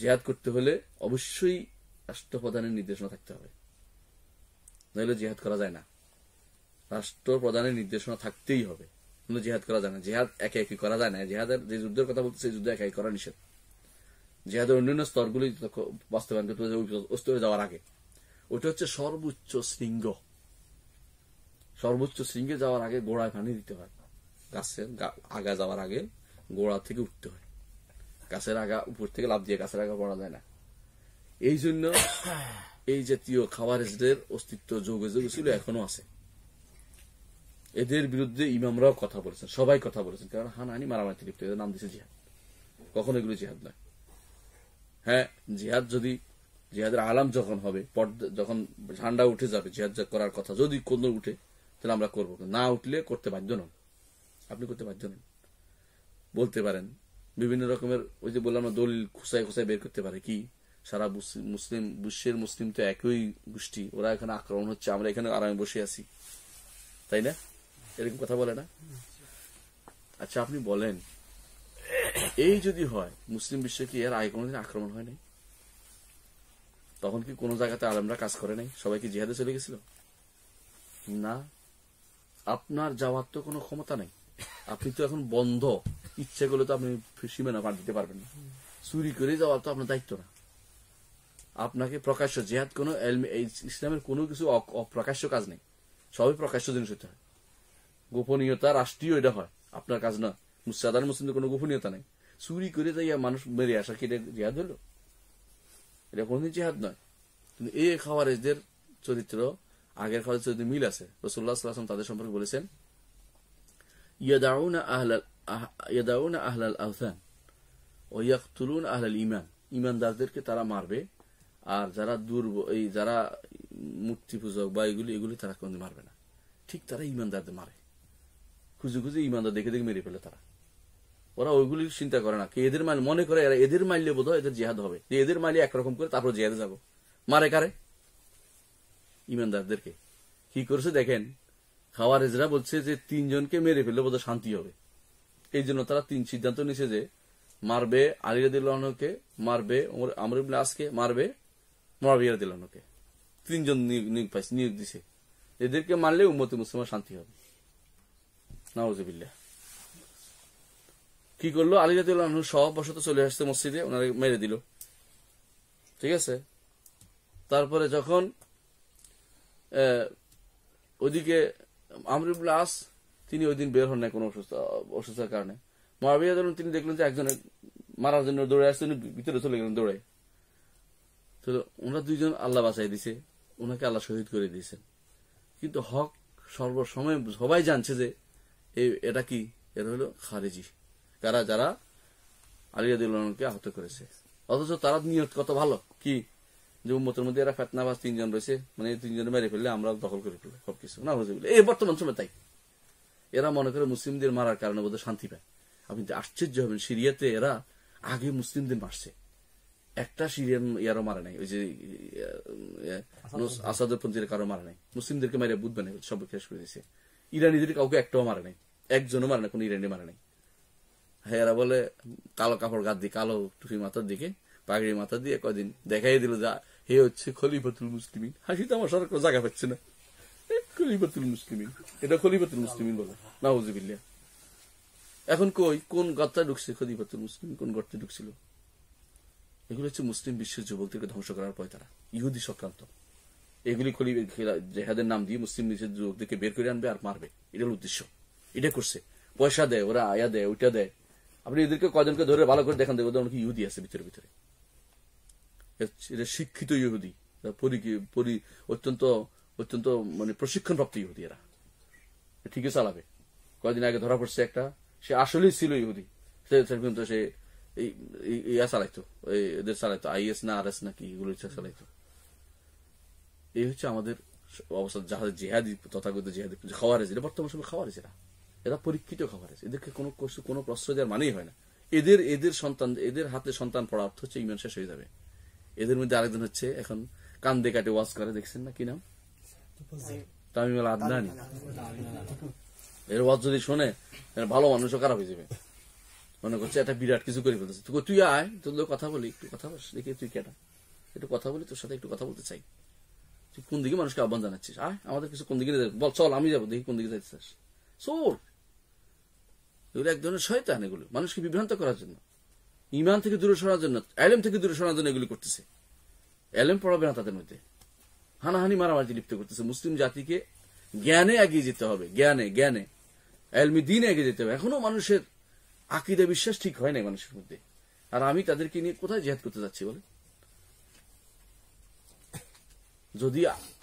জেহাদ করতে হলে অবশ্যই রাষ্ট্রপ্রধানের নির্দেশনা থাকতে হবে নইলে জেহাদ করা যায় না রাষ্ট্রপ্রধানের নির্দেশনা থাকতেই হবে জেহাদ করা যায় না জেহাদ একে একে করা যায় না জেহাদের যে যুদ্ধের কথা বলতে সেই যুদ্ধ একে করা নিষেধ জেহাদের অন্যান্য স্তরগুলি বাস্তবায়ন করতে হয়ে যাওয়ার আগে ওটা হচ্ছে সর্বোচ্চ শৃঙ্গ সর্বোচ্চ শৃঙ্গে যাওয়ার আগে গোড়ায় পানি দিতে হয় গাছের আগা যাওয়ার আগে গোড়া থেকে উঠতে হয় গাছের আগা উপর থেকে লাভ দিয়ে গাছের আগা পড়া যায় না এই জন্য এই জাতীয় খাবারের অস্তিত্ব যোগে যোগে ছিল এখনো আছে এদের বিরুদ্ধে ইমামরাও কথা বলেছেন সবাই কথা বলেছেন কারণ হানাহানি মারামারি লিপ্ত এদের নাম দিয়েছে জিহাদ কখনো এগুলো জিহাদ নয় হ্যাঁ জিহাদ যদি জিহাদের আলাম যখন হবে যখন ঝান্ডা উঠে যাবে জিহাদ করার কথা যদি কোনো উঠে তাহলে আমরা করবো না উঠলে করতে বাধ্য নন আপনি করতে বাধ্য নন বলতে পারেন বিভিন্ন রকমের ওই যে বললাম না দলিল খুসাই খুসাই বের করতে পারে কি সারা মুসলিম বিশ্বের মুসলিম তো একই গোষ্ঠী ওরা এখানে আক্রমণ হচ্ছে আমরা এখানে আরামে বসে আছি তাই না এরকম কথা বলে না আচ্ছা আপনি বলেন এই যদি হয় মুসলিম বিশ্বে কি এর আগে কোনোদিন আক্রমণ হয় নাই তখন কি কোনো জায়গাতে আলমরা কাজ করে নাই সবাই কি জিহাদে চলে গেছিল না আপনার যাওয়ার তো কোনো ক্ষমতা নেই আপনি তো এখন বন্ধ ইচ্ছে করলে তো আপনি সীমানা পার দিতে পারবেন না চুরি করে যাওয়া তো আপনার দায়িত্ব না আপনাকে প্রকাশ্য জেহাদ কোন ইসলামের কোনো কিছু অপ্রকাশ্য কাজ নেই সবই প্রকাশ্য জিনিস হতে হয় গোপনীয়তা রাষ্ট্রীয় এটা হয় আপনার কাজ না সাধারণ মুসলিমদের কোনো গোপনীয়তা নেই চুরি করে যাইয়া মানুষ মেরে আসা কি এটা জেহাদ হলো এটা কোনোদিন জেহাদ নয় কিন্তু এই খাওয়ারেজদের চরিত্র আগের খাওয়ারের চরিত্র মিল আছে রসুল্লাহ তাদের সম্পর্কে বলেছেন ইয়াদাউনা আহলাল ইয়াদাউনা আহলাল আহসান ও ইয়াকতুলুন আহলাল ইমান ইমানদারদেরকে তারা মারবে আর যারা দুর্ব এই যারা মূর্তি পূজক বা এগুলি এগুলি তারা কোনো মারবে না ঠিক তারা ইমানদারদের মারে খুঁজে খুঁজে ইমানদার দেখে দেখে মেরে ফেলে তারা ওরা ওইগুলি চিন্তা করে না এদের মাল মনে করে এরা এদের মাইলে বোধ হয় এদের জেহাদ হবে যে এদের মাইলে একরকম করে তারপর জেহাদে যাব মারে কারে ইমানদারদেরকে কি করছে দেখেন এজরা বলছে যে তিনজনকে মেরে ফেললে বোধহয় শান্তি হবে এই জন্য তারা তিন সিদ্ধান্ত নিছে যে মারবে আলী রাদিল্লাহকে মারবে আমর ইবনে আসকে মারবে মোরাবিয়া তিনজন নিয়োগ পাইছে নিয়োগ দিছে এদেরকে মারলে উম্মতে মুসলমান শান্তি হবে কি করলো আলী রাদিল্লাহ সব চলে আসছে মসজিদে ওনারা মেরে দিল ঠিক আছে তারপরে যখন ওদিকে আমরুবুল আস তিনি ওই দিন বের হন না কোনো অসুস্থ অসুস্থতার কারণে মহাবিয়া যখন তিনি দেখলেন যে একজনে মারার জন্য দৌড়ে আসছে উনি ভিতরে চলে গেলেন দৌড়ে তো ওনারা দুইজন আল্লাহ বাঁচাই দিছে ওনাকে আল্লাহ শহীদ করে দিয়েছেন কিন্তু হক সর্বসময় সবাই জানছে যে এটা কি এটা হলো খারেজি তারা যারা আলিয়াদুল্লাহকে আহত করেছে অথচ তারা নিয়ত কত ভালো কি যে উম্মতের মধ্যে এরা ফেতনাবাস তিনজন রয়েছে মানে তিনজন মেরে ফেললে আমরা দখল করে ফেললে সবকিছু না এই বর্তমান সময় তাই এরা মনে করে মুসলিমদের মারার কারণে বোধহয় শান্তি পায় আপনি আশ্চর্য হবেন সিরিয়াতে এরা আগে মুসলিমদের মারছে একটা সিরিয়ান ইয়ারও মারা নাই ওই যে আসাদপন্থীরা কারো মারা নাই মুসলিমদেরকে মারিয়া বুধবে নাই সব শেষ করে দিয়েছে ইরানিদের কাউকে একটাও মারা নাই একজনও মারা নাই কোন ইরানি মারা নাই হ্যাঁ এরা বলে কালো কাপড় গাদ দিয়ে কালো টুপি মাথার দিকে পাগড়ি মাথা দিয়ে কদিন দেখাই দিল যা হে হচ্ছে খলিফতুল মুসলিম হাসি তো আমার সরকার জায়গা পাচ্ছে না খলিফাতুল মুসলিমিন এটা খলিফাতুল মুসলিমিন বলে এখন কই কোন ঢুকছে খলিফাতুল মুসলিম কোন গর্তে ঢুকছিল এগুলো হচ্ছে মুসলিম বিশ্বের যুবকদেরকে ধ্বংস করার তারা ইহুদি এগুলি খলি জেহাদের নাম দিয়ে মুসলিম বিশ্বের যুবকদেরকে বের করে আনবে আর মারবে এটা উদ্দেশ্য এটা করছে পয়সা দেয় ওরা আয়া দেয় ওইটা দেয় আপনি এদেরকে কয়জনকে ধরে ভালো করে দেখান দেবে ওদের অনেক ইহুদি আছে ভিতরে ভিতরে এটা শিক্ষিত ইহুদি পরি অত্যন্ত অত্যন্ত মানে প্রশিক্ষণপ্রাপ্ত ইহুদি এরা ঠিকই চালাবে কয়েকদিন আগে ধরা পড়ছে একটা সে আসলেই ছিল ইহুদি সে কিন্তু সে ইয়া চালাইতো এদের চালাইতো আইএস না আর এস না কি এগুলো চালাইতো এই হচ্ছে আমাদের অবস্থা যাহা জেহাদি তথাগত জেহাদি খাওয়ারেজ এটা বর্তমান সময় খাওয়ারেজ এরা এরা পরীক্ষিত খাওয়ারেজ এদেরকে কোনো কোনো প্রশ্রয় দেওয়ার মানেই হয় না এদের এদের সন্তান এদের হাতে সন্তান পড়া অর্থ হচ্ছে ইমান শেষ হয়ে যাবে এদের মধ্যে আরেকজন হচ্ছে এখন কান্দে কাটে ওয়াজ করে দেখছেন না কি নাম তামিমুল আদনানি এর ওয়াজ যদি শোনে ভালো খারাপ হয়ে যাবে মনে করছে বিরাট কিছু করে ফেলতেছে তুই আয় তোর কথা বলি একটু কথা দেখি তুই কেটা একটু কথা বলি তোর সাথে একটু কথা বলতে চাই তুই কোন দিকে মানুষকে আহ্বান জানাচ্ছিস আয় আমাদের কিছু কোন দিকে বল চল আমি যাবো দেখি কোন দিকে যাইতে চাস সোর এগুলো এক ধরনের শয়তান এগুলো মানুষকে বিভ্রান্ত করার জন্য ইমান থেকে দূরে সরার জন্য অ্যালেম থেকে দূরে সরার জন্য এগুলো করতেছে অ্যালেম পড়াবে না তাদের মধ্যে হানাহানি মারামারি লিপ্ত করতেছে মুসলিম জাতিকে জ্ঞানে এগিয়ে যেতে হবে জ্ঞানে জ্ঞানে এলমি দিন এগিয়ে যেতে হবে এখনো মানুষের আকিদা বিশ্বাস ঠিক হয় না মানুষের মধ্যে আর আমি তাদেরকে নিয়ে কোথায় জেহাদ করতে যাচ্ছি বলে যদি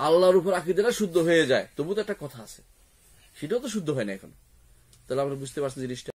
আল্লাহর উপর আকিদেরা শুদ্ধ হয়ে যায় তবু তো একটা কথা আছে সেটাও তো শুদ্ধ হয় না এখন তাহলে আমরা বুঝতে পারছি জিনিসটা